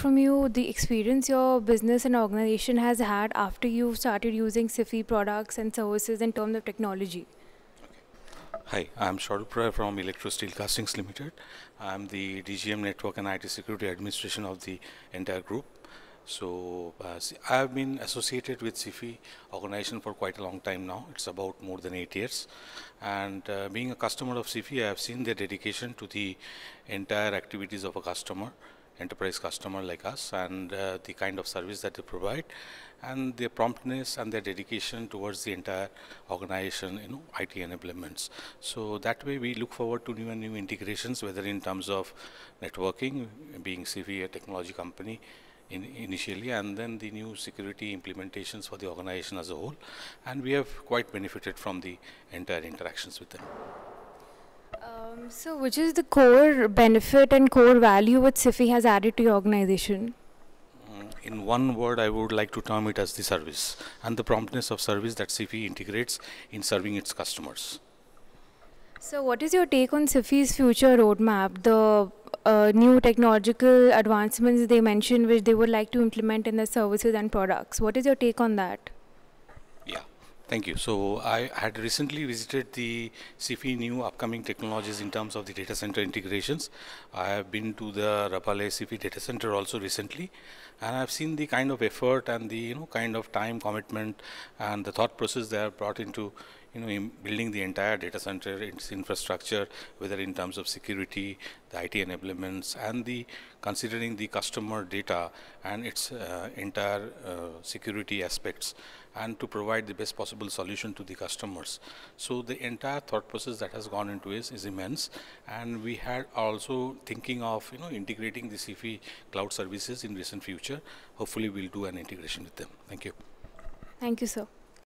from you the experience your business and organization has had after you started using SIFI products and services in terms of technology. Hi, I'm Sharupra from Electro Steel Castings Limited. I'm the DGM Network and IT Security Administration of the entire group. So uh, I've been associated with SIFI organization for quite a long time now. It's about more than eight years. And uh, being a customer of SIFI, I have seen their dedication to the entire activities of a customer enterprise customer like us and uh, the kind of service that they provide and their promptness and their dedication towards the entire organization you know IT enablements so that way we look forward to new and new integrations whether in terms of networking being CV a technology company in initially and then the new security implementations for the organization as a whole and we have quite benefited from the entire interactions with them. So, which is the core benefit and core value which SIFI has added to your organization? Mm, in one word, I would like to term it as the service and the promptness of service that SIFI integrates in serving its customers. So, what is your take on SIFI's future roadmap? The uh, new technological advancements they mentioned, which they would like to implement in their services and products. What is your take on that? Thank you. So I had recently visited the CFI new upcoming technologies in terms of the data center integrations. I have been to the Rapale CFI data center also recently, and I've seen the kind of effort and the you know kind of time commitment and the thought process they have brought into you know, building the entire data center, its infrastructure, whether in terms of security, the IT enablements, and the considering the customer data and its uh, entire uh, security aspects, and to provide the best possible solution to the customers. So the entire thought process that has gone into is is immense, and we had also thinking of you know integrating the CFI cloud services in recent future. Hopefully, we'll do an integration with them. Thank you. Thank you, sir.